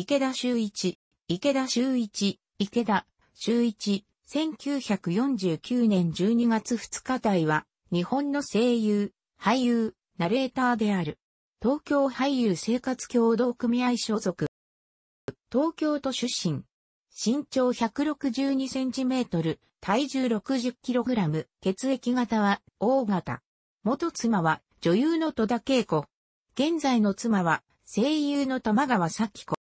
池田修一、池田修一、池田修一、1949年12月2日台は、日本の声優、俳優、ナレーターである。東京俳優生活協同組合所属。東京都出身。身長162センチメートル、体重60キログラム、血液型は O 型。元妻は女優の戸田恵子。現在の妻は声優の玉川咲子。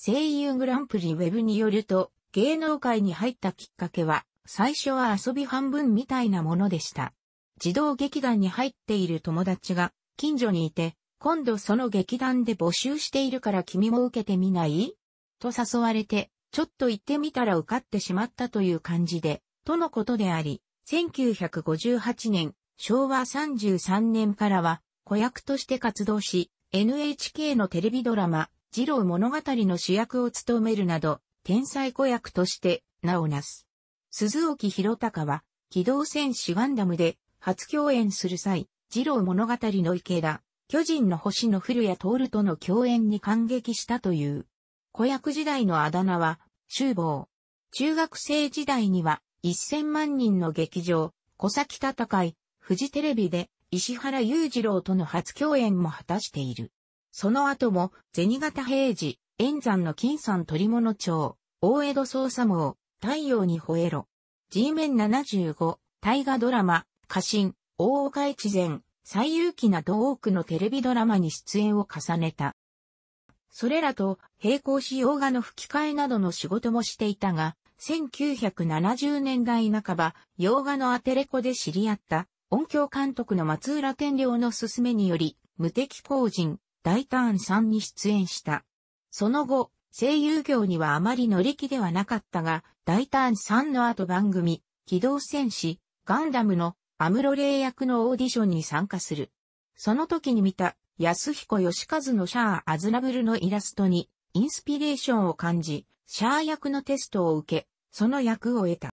声優グランプリウェブによると、芸能界に入ったきっかけは、最初は遊び半分みたいなものでした。児童劇団に入っている友達が近所にいて、今度その劇団で募集しているから君も受けてみないと誘われて、ちょっと行ってみたら受かってしまったという感じで、とのことであり、1958年、昭和33年からは、子役として活動し、NHK のテレビドラマ、二郎物語の主役を務めるなど、天才子役として名をなす。鈴沖博隆は、機動戦士ガンダムで初共演する際、二郎物語の池田、巨人の星の古谷徹との共演に感激したという。子役時代のあだ名は、厨房。中学生時代には、一千万人の劇場、小崎戦い、富士テレビで、石原裕次郎との初共演も果たしている。その後も、銭形平次、円山の金山取物町、大江戸捜査網、太陽に吠えろ。G 面75、大河ドラマ、家臣、大岡越前、最有機など多くのテレビドラマに出演を重ねた。それらと並行し洋画の吹き替えなどの仕事もしていたが、1970年代半ば、洋画のアテレコで知り合った音響監督の松浦天領の勧めにより、無敵工人、大胆3に出演した。その後、声優業にはあまり乗り気ではなかったが、大胆3の後番組、機動戦士、ガンダムのアムロレイ役のオーディションに参加する。その時に見た、安彦義和のシャア・アズラブルのイラストに、インスピレーションを感じ、シャア役のテストを受け、その役を得た。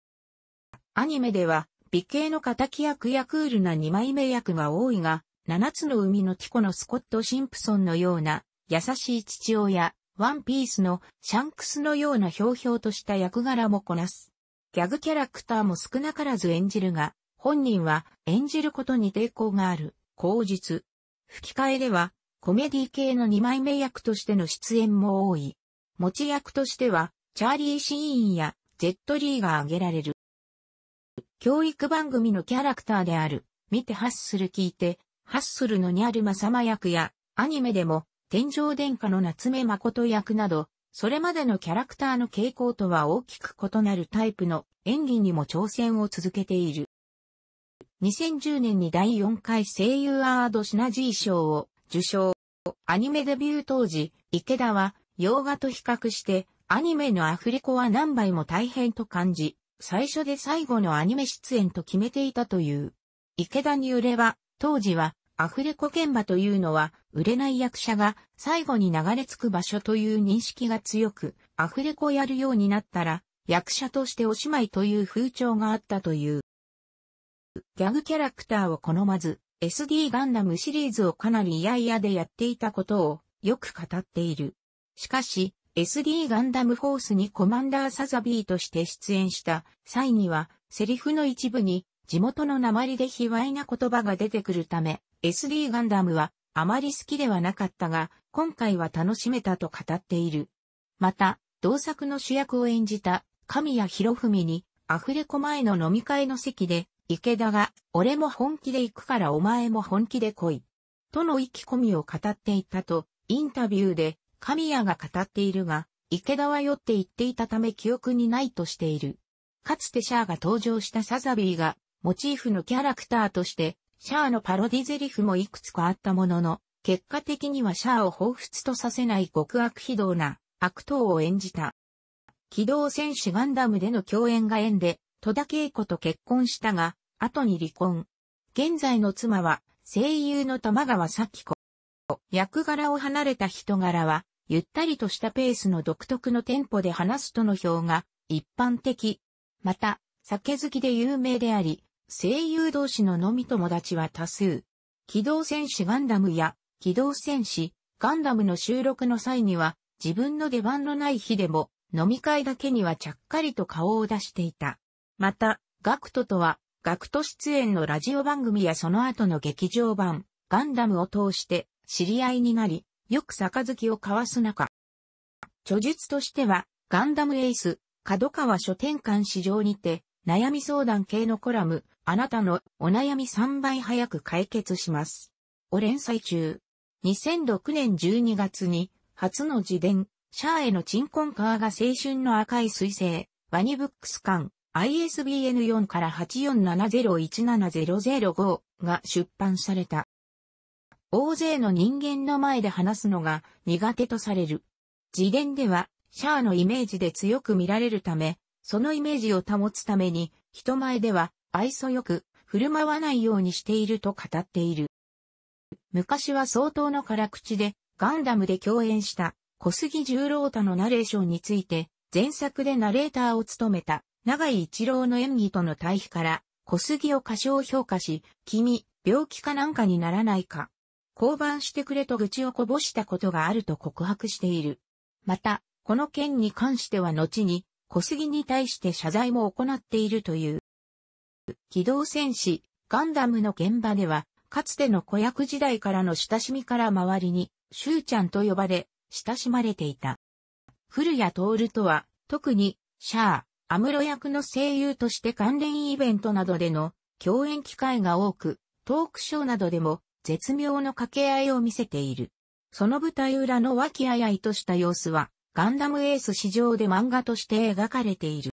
アニメでは、美形の仇役やクールな二枚目役が多いが、七つの海のティコのスコット・シンプソンのような、優しい父親、ワンピースのシャンクスのようなひょうひょうとした役柄もこなす。ギャグキャラクターも少なからず演じるが、本人は演じることに抵抗がある、口実。吹き替えでは、コメディ系の2枚目役としての出演も多い。持ち役としては、チャーリー・シーンやジェット・リーが挙げられる。教育番組のキャラクターである、見てハッスル聞いて、ハッスルのニャルマ様役や、アニメでも、天上殿下の夏目誠役など、それまでのキャラクターの傾向とは大きく異なるタイプの演技にも挑戦を続けている。2010年に第4回声優アワードシナジー賞を受賞。アニメデビュー当時、池田は洋画と比較してアニメのアフレコは何倍も大変と感じ、最初で最後のアニメ出演と決めていたという。池田によれば、当時はアフレコ現場というのは、売れない役者が最後に流れ着く場所という認識が強く、アフレコやるようになったら、役者としておしまいという風潮があったという。ギャグキャラクターを好まず、SD ガンダムシリーズをかなり嫌々でやっていたことをよく語っている。しかし、SD ガンダムフォースにコマンダーサザビーとして出演した際には、セリフの一部に地元の鉛で卑猥な言葉が出てくるため、SD ガンダムはあまり好きではなかったが、今回は楽しめたと語っている。また、同作の主役を演じた神谷博文にアフレコ前の飲み会の席で、池田が、俺も本気で行くからお前も本気で来い。との意気込みを語っていたと、インタビューで神谷が語っているが、池田は酔って言っていたため記憶にないとしている。かつてシャアが登場したサザビーが、モチーフのキャラクターとして、シャアのパロディゼリフもいくつかあったものの、結果的にはシャアを彷彿とさせない極悪非道な悪党を演じた。機動戦士ガンダムでの共演が縁で、戸田恵子と結婚したが、後に離婚。現在の妻は、声優の玉川咲子。役柄を離れた人柄は、ゆったりとしたペースの独特のテンポで話すとの表が一般的。また、酒好きで有名であり、声優同士の飲み友達は多数。機動戦士ガンダムや、機動戦士、ガンダムの収録の際には、自分の出番のない日でも、飲み会だけにはちゃっかりと顔を出していた。また、ガクトとは、ガクト出演のラジオ番組やその後の劇場版、ガンダムを通して知り合いになり、よく杯を交わす中。著述としては、ガンダムエース、角川書店館市場にて、悩み相談系のコラム、あなたのお悩み3倍早く解決します。を連載中。2006年12月に、初の自伝、シャアへの鎮魂カーが青春の赤い彗星、ワニブックス館、ISBN4 から84701705が出版された。大勢の人間の前で話すのが苦手とされる。自伝では、シャアのイメージで強く見られるため、そのイメージを保つために、人前では愛想よく振る舞わないようにしていると語っている。昔は相当の辛口で、ガンダムで共演した小杉十郎太のナレーションについて、前作でナレーターを務めた長井一郎の演技との対比から、小杉を過小評価し、君、病気かなんかにならないか。降板してくれと愚痴をこぼしたことがあると告白している。また、この件に関しては後に、小杉に対して謝罪も行っているという。機動戦士、ガンダムの現場では、かつての子役時代からの親しみから周りに、シューちゃんと呼ばれ、親しまれていた。古谷徹とは、特に、シャア、アムロ役の声優として関連イベントなどでの共演機会が多く、トークショーなどでも絶妙の掛け合いを見せている。その舞台裏の和気あいあいとした様子は、ガンダムエース史上で漫画として描かれている。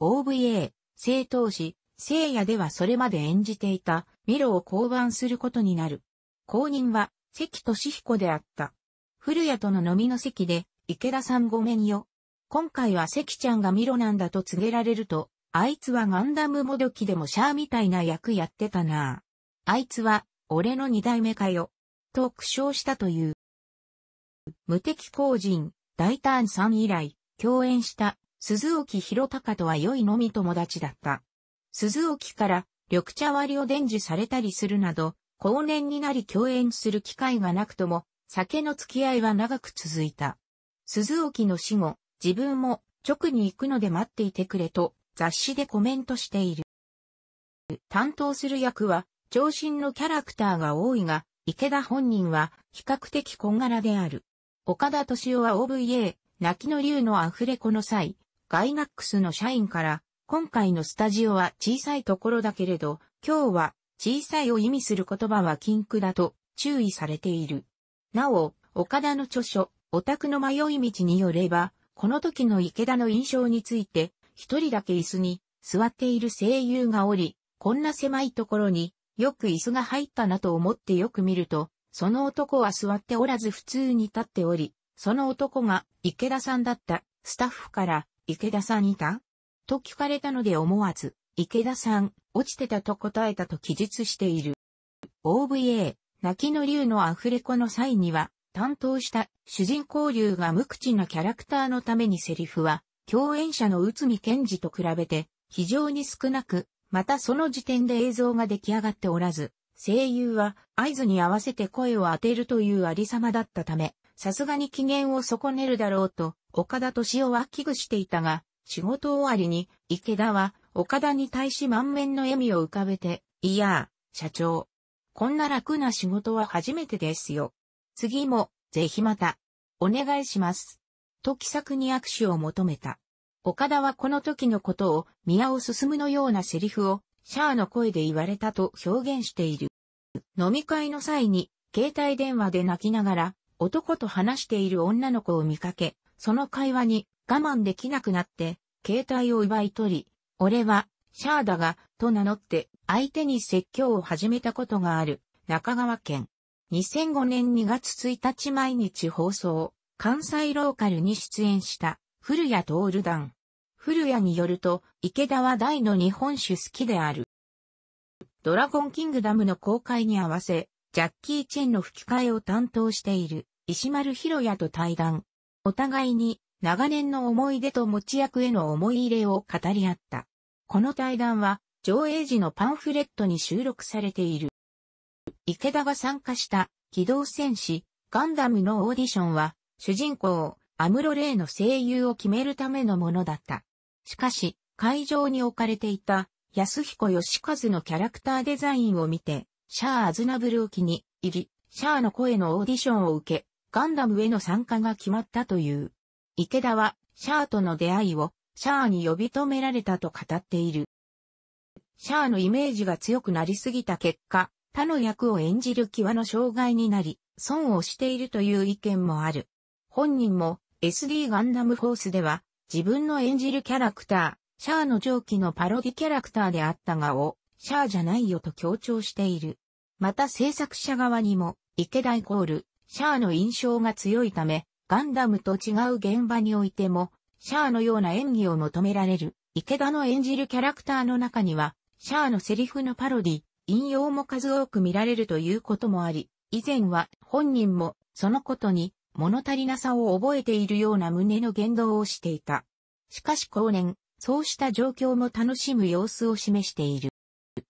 OVA、正当時、聖夜ではそれまで演じていたミロを降板することになる。後任は関俊彦であった。古谷との飲みの席で池田さんごめんよ。今回は関ちゃんがミロなんだと告げられると、あいつはガンダムもどきでもシャーみたいな役やってたなあいつは、俺の二代目かよ。と苦笑したという。無敵公人、大胆さん以来、共演した鈴置広隆とは良い飲み友達だった。鈴置から緑茶割りを伝授されたりするなど、後年になり共演する機会がなくとも、酒の付き合いは長く続いた。鈴置の死後、自分も直に行くので待っていてくれと雑誌でコメントしている。担当する役は、長身のキャラクターが多いが、池田本人は比較的小柄である。岡田敏夫は OVA、泣きの竜のアフレコの際、ガイナックスの社員から、今回のスタジオは小さいところだけれど、今日は小さいを意味する言葉は禁句だと注意されている。なお、岡田の著書、オタクの迷い道によれば、この時の池田の印象について、一人だけ椅子に座っている声優がおり、こんな狭いところによく椅子が入ったなと思ってよく見ると、その男は座っておらず普通に立っており、その男が池田さんだったスタッフから池田さんいたと聞かれたので思わず、池田さん、落ちてたと答えたと記述している。OVA、泣きの竜のアフレコの際には、担当した主人公竜が無口なキャラクターのためにセリフは、共演者の内海賢治と比べて非常に少なく、またその時点で映像が出来上がっておらず、声優は合図に合わせて声を当てるというありさまだったため、さすがに機嫌を損ねるだろうと、岡田敏夫は危惧していたが、仕事終わりに、池田は、岡田に対し満面の笑みを浮かべて、いや社長。こんな楽な仕事は初めてですよ。次も、ぜひまた、お願いします。と気さくに握手を求めた。岡田はこの時のことを、宮尾進むのようなセリフを、シャアの声で言われたと表現している。飲み会の際に、携帯電話で泣きながら、男と話している女の子を見かけ、その会話に我慢できなくなって、携帯を奪い取り、俺は、シャアだが、と名乗って、相手に説教を始めたことがある、中川県。2005年2月1日毎日放送、関西ローカルに出演した、古谷徹団。古谷によると、池田は大の日本酒好きである。ドラゴンキングダムの公開に合わせ、ジャッキー・チェンの吹き替えを担当している石丸博也と対談。お互いに長年の思い出と持ち役への思い入れを語り合った。この対談は上映時のパンフレットに収録されている。池田が参加した機動戦士ガンダムのオーディションは主人公アムロレイの声優を決めるためのものだった。しかし、会場に置かれていた安彦義和のキャラクターデザインを見て、シャア・アズナブルを気に入り、シャアの声のオーディションを受け、ガンダムへの参加が決まったという。池田は、シャアとの出会いを、シャアに呼び止められたと語っている。シャアのイメージが強くなりすぎた結果、他の役を演じる際の障害になり、損をしているという意見もある。本人も SD ガンダムフォースでは自分の演じるキャラクター、シャアの上記のパロディキャラクターであったがを、シャアじゃないよと強調している。また制作者側にも、池田イコール、シャアの印象が強いため、ガンダムと違う現場においても、シャアのような演技を求められる。池田の演じるキャラクターの中には、シャアのセリフのパロディ、引用も数多く見られるということもあり、以前は本人もそのことに物足りなさを覚えているような胸の言動をしていた。しかし後年、そうした状況も楽しむ様子を示している。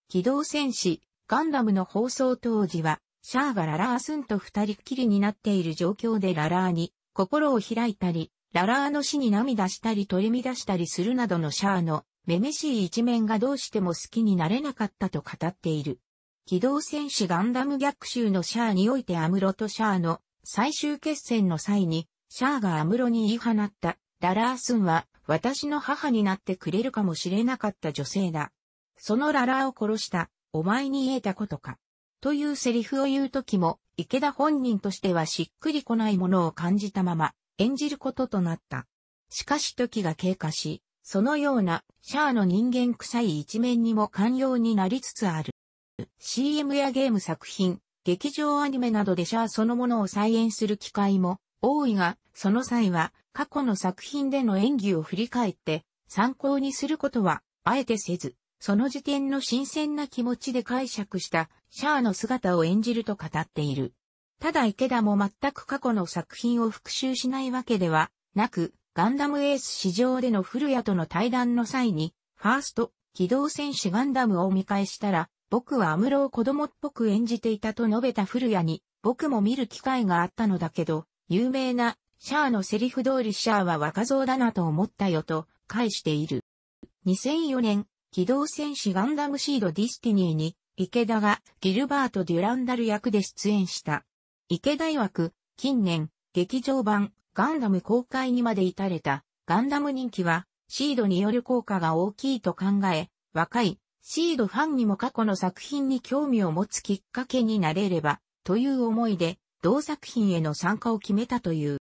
機動戦士、ガンダムの放送当時は、シャアがララースンと二人っきりになっている状況でララーに心を開いたり、ララーの死に涙したり取り乱したりするなどのシャアのめめしい一面がどうしても好きになれなかったと語っている。機動戦士ガンダム逆襲のシャアにおいてアムロとシャアの最終決戦の際に、シャアがアムロに言い放った、ララースンは、私の母になってくれるかもしれなかった女性だ。そのララーを殺した、お前に言えたことか。というセリフを言うときも、池田本人としてはしっくりこないものを感じたまま、演じることとなった。しかし時が経過し、そのような、シャアの人間臭い一面にも寛容になりつつある。CM やゲーム作品、劇場アニメなどでシャアそのものを再演する機会も多いが、その際は過去の作品での演技を振り返って参考にすることはあえてせず、その時点の新鮮な気持ちで解釈したシャアの姿を演じると語っている。ただ池田も全く過去の作品を復習しないわけではなく、ガンダムエース市場での古谷との対談の際に、ファースト、機動戦士ガンダムを見返したら、僕はアムロを子供っぽく演じていたと述べた古谷に、僕も見る機会があったのだけど、有名なシャアのセリフ通りシャアは若造だなと思ったよと返している。2004年、機動戦士ガンダムシードディスティニーに、池田がギルバート・デュランダル役で出演した。池田曰く、近年、劇場版ガンダム公開にまで至れたガンダム人気はシードによる効果が大きいと考え、若いシードファンにも過去の作品に興味を持つきっかけになれれば、という思いで、同作品への参加を決めたという。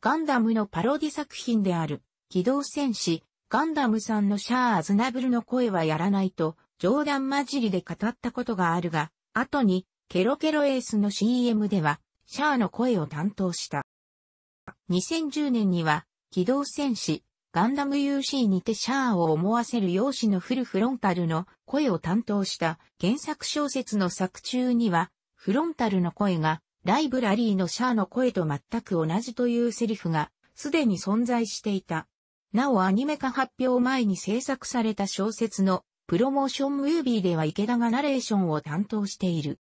ガンダムのパロディ作品である、機動戦士、ガンダムさんのシャア・アズナブルの声はやらないと、冗談交じりで語ったことがあるが、後に、ケロケロエースの CM では、シャアの声を担当した。2010年には、機動戦士、ガンダム UC にてシャアを思わせる容姿のフルフロンタルの声を担当した原作小説の作中には、フロンタルの声がライブラリーのシャアの声と全く同じというセリフがすでに存在していた。なおアニメ化発表前に制作された小説のプロモーションムービーでは池田がナレーションを担当している。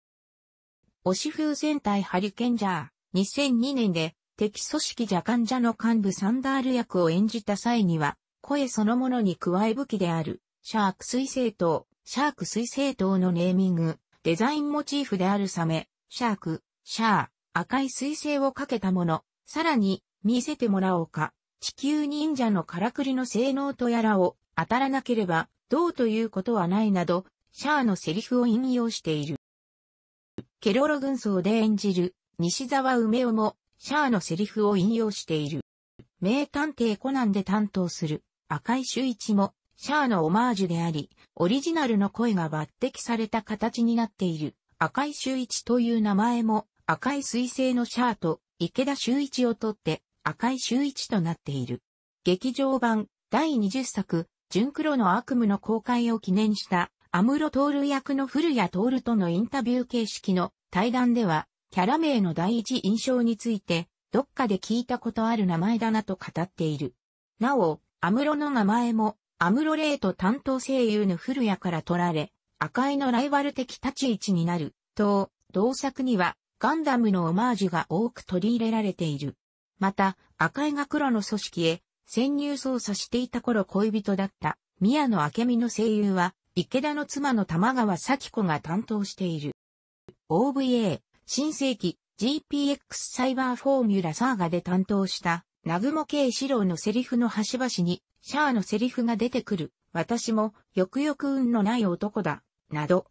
推し風戦隊ハリケンジャー2002年で敵組織ジャカンジャの幹部サンダール役を演じた際には、声そのものに加え武器である、シャーク水星刀、シャーク水星刀のネーミング、デザインモチーフであるサメ、シャーク、シャー、赤い水星をかけたもの、さらに、見せてもらおうか、地球忍者のからくりの性能とやらを当たらなければ、どうということはないなど、シャアのセリフを引用している。ケロロ軍曹で演じる、西沢梅雄も、シャアのセリフを引用している。名探偵コナンで担当する赤井周一もシャアのオマージュであり、オリジナルの声が抜擢された形になっている赤井周一という名前も赤い彗星のシャアと池田周一をとって赤井周一となっている。劇場版第20作、純黒の悪夢の公開を記念した、アムロトール役の古谷徹とのインタビュー形式の対談では、キャラ名の第一印象について、どっかで聞いたことある名前だなと語っている。なお、アムロの名前も、アムロレート担当声優の古谷から取られ、赤井のライバル的立ち位置になる、と、同作には、ガンダムのオマージュが多く取り入れられている。また、赤井が黒の組織へ、潜入捜査していた頃恋人だった、宮野明美の声優は、池田の妻の玉川咲子が担当している。OVA、新世紀 GPX サイバーフォーミュラサーガで担当した南雲シロ郎のセリフの端々にシャアのセリフが出てくる。私もよくよく運のない男だ。など。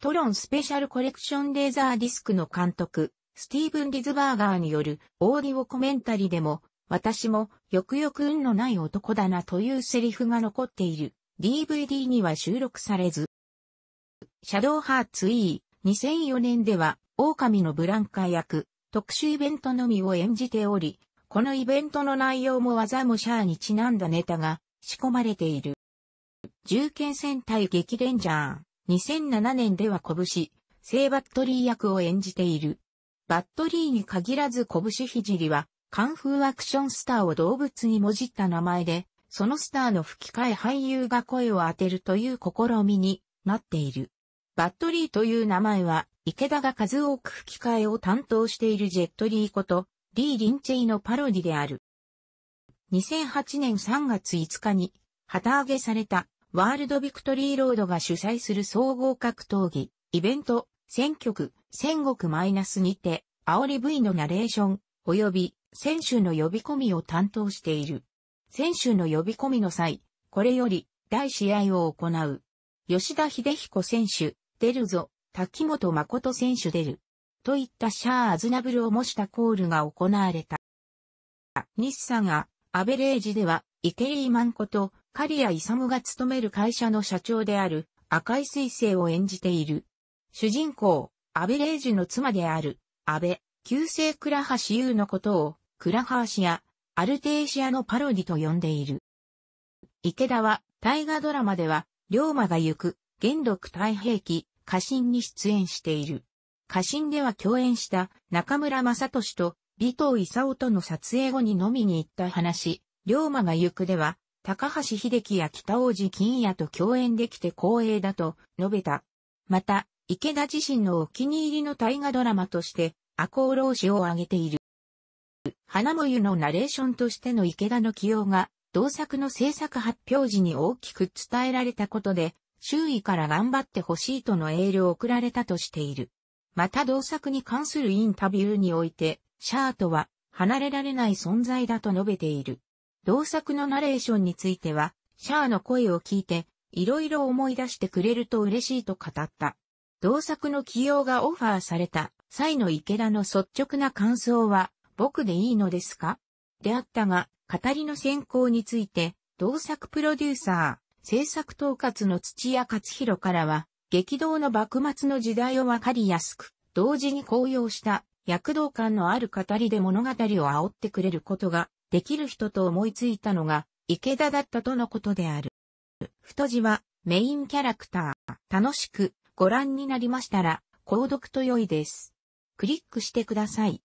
トロンスペシャルコレクションレーザーディスクの監督、スティーブン・リズバーガーによるオーディオコメンタリでも、私もよくよく運のない男だなというセリフが残っている。DVD には収録されず。シャドウハーツ E2004 年では狼のブランカ役、特殊イベントのみを演じており、このイベントの内容も技もシャアにちなんだネタが仕込まれている。銃剣戦隊激レンジャー、2007年では拳、聖バットリー役を演じている。バットリーに限らず拳ひじりは、カンフーアクションスターを動物にもじった名前で、そのスターの吹き替え俳優が声を当てるという試みになっている。バットリーという名前は、池田が数多く吹き替えを担当しているジェットリーこと、リー・リンチェイのパロディである。2008年3月5日に旗揚げされたワールドビクトリーロードが主催する総合格闘技、イベント、選曲、戦国マイナスにて、煽り V のナレーション、及び選手の呼び込みを担当している。選手の呼び込みの際、これより、大試合を行う。吉田秀彦選手、出るぞ、滝本誠選手出る。といったシャア・アズナブルを模したコールが行われた。日産が、アベレージでは、池井マンこと、刈谷勇が勤める会社の社長である、赤い彗星を演じている。主人公、アベレージの妻である、安倍、旧姓倉橋優のことを、倉橋や、アルテーシアのパロディと呼んでいる。池田は、大河ドラマでは、龍馬が行く、元禄太平記、家臣に出演している。家臣では共演した中村正俊と尾藤勲との撮影後に飲みに行った話、龍馬が行くでは、高橋秀樹や北王子金也と共演できて光栄だと述べた。また、池田自身のお気に入りの大河ドラマとして、赤穂浪士を挙げている。花もゆのナレーションとしての池田の起用が、同作の制作発表時に大きく伝えられたことで、周囲から頑張ってほしいとのエールを送られたとしている。また同作に関するインタビューにおいて、シャートは離れられない存在だと述べている。同作のナレーションについては、シャアの声を聞いて、いろいろ思い出してくれると嬉しいと語った。同作の起用がオファーされた際の池田の率直な感想は、僕でいいのですかであったが、語りの選考について、同作プロデューサー、制作統括の土屋勝弘からは、激動の幕末の時代をわかりやすく、同時に高揚した躍動感のある語りで物語を煽ってくれることができる人と思いついたのが池田だったとのことである。太字はメインキャラクター。楽しくご覧になりましたら購読と良いです。クリックしてください。